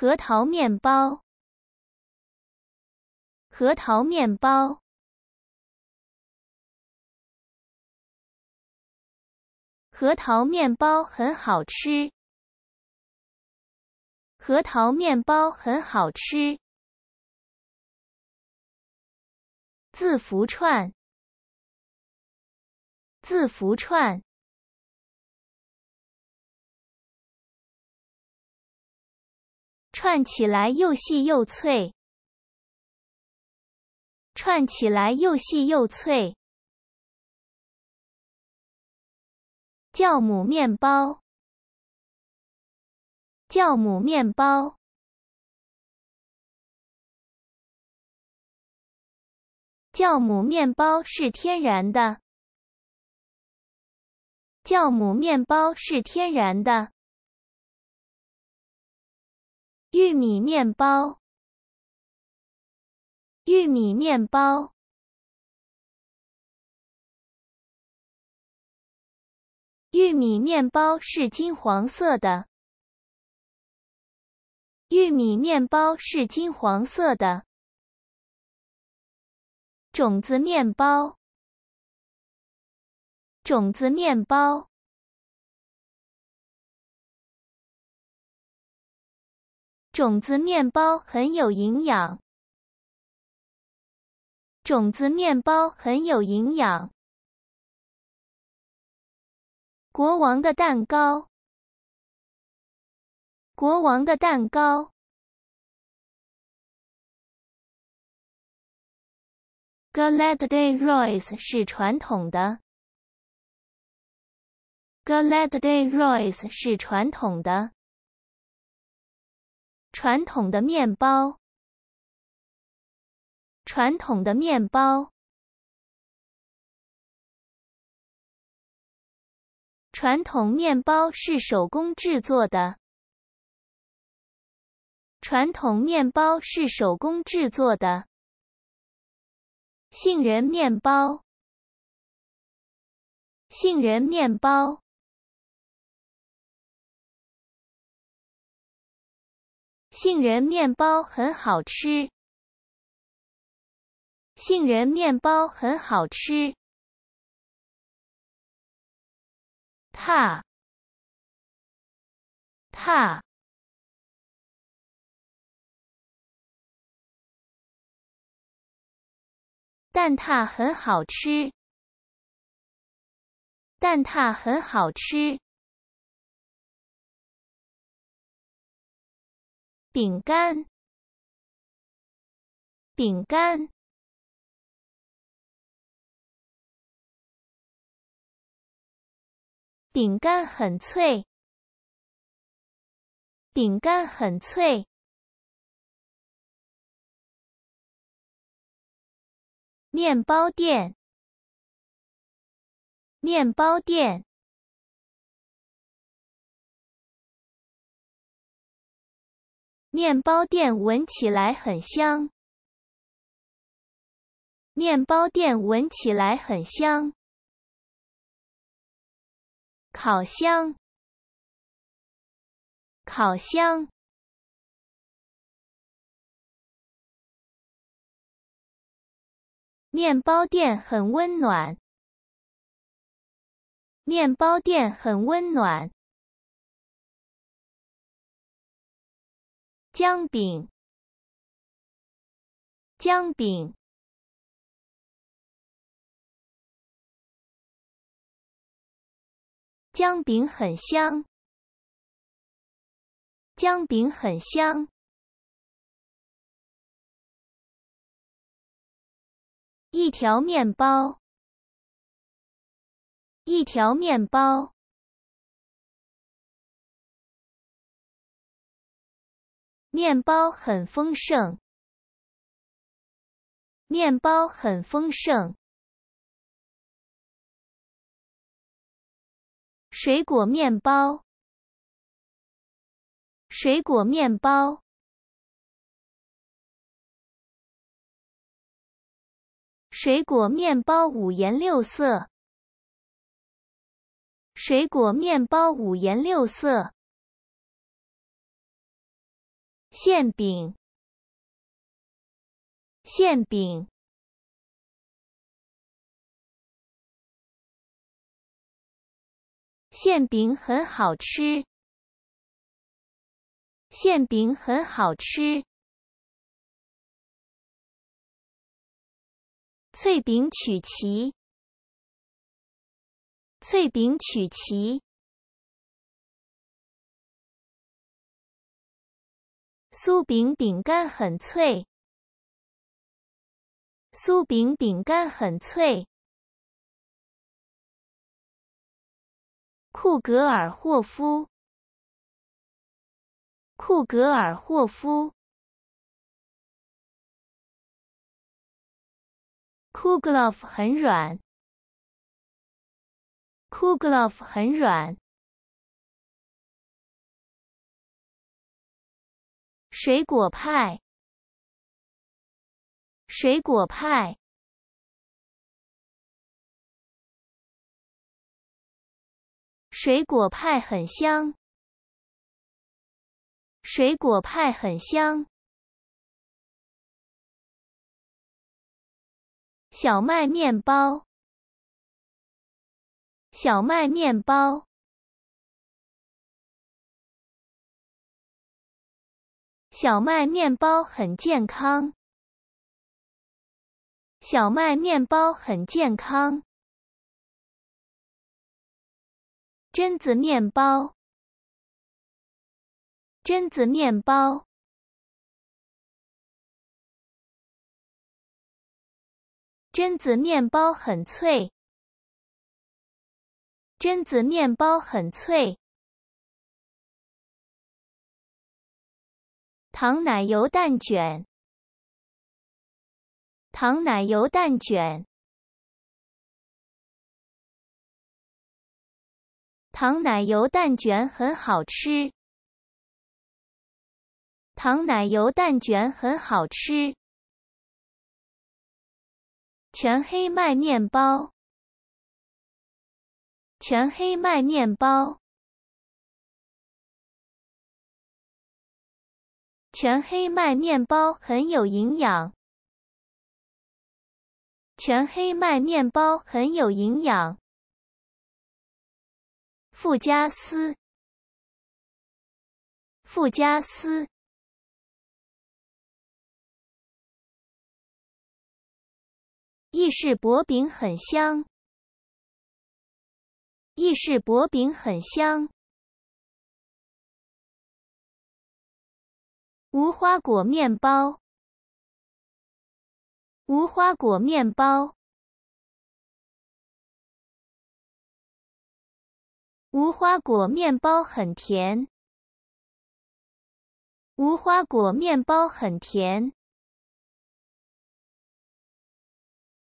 核桃面包，核桃面包，核桃面包很好吃。核桃面包很好吃。字符串，字符串。串起来又细又脆，串起来又细又脆。酵母面包，酵母面包，酵母面包是天然的，酵母面包是天然的。玉米面包，玉米面包，玉米面包是金黄色的。玉米面包是金黄色的。种子面包，种子面包。种子面包很有营养。种子面包很有营养。国王的蛋糕。国王的蛋糕。Galad e Day Royce 是传统的。Galad e Day Royce 是传统的。传统的面包，传统的面包，传统面包是手工制作的。传统面包是手工制作的。杏仁面包，杏仁面包。杏仁面包很好吃，杏仁面包很好吃。挞，挞，蛋挞很好吃，蛋挞很好吃。饼干，饼干，饼干很脆，饼干很脆。面包店，面包店。面包店闻起来很香。面包店闻起来很香。烤箱，烤箱。面包店很温暖。面包店很温暖。姜饼，姜饼，姜饼很香。姜饼很香。一条面包，一条面包。面包很丰盛，面包很丰盛，水果面包，水果面包，水果面包五颜六色，水果面包五颜六色。馅饼，馅饼，馅饼很好吃，馅饼很好吃，脆饼曲奇，脆饼曲奇。酥饼饼干很脆，酥饼饼干很脆。库格尔霍夫，库格尔霍夫，库格尔夫很软，库格尔夫很软。水果派，水果派，水果派很香。水果派很香。小麦面包，小麦面包。小麦面包很健康。小麦面包很健康。榛子面包。榛子面包。榛子面包很脆。榛子面包很脆。糖奶油蛋卷，糖奶油蛋卷，糖奶油蛋卷很好吃，糖奶油蛋卷很好吃，全黑麦面包，全黑麦面包。全黑麦面包很有营养。全黑麦面包很有营养。富加斯，富加斯，意式薄饼很香。意式薄饼很香。无花果面包，无花果面包，无花果面包很甜，无花果面包很甜。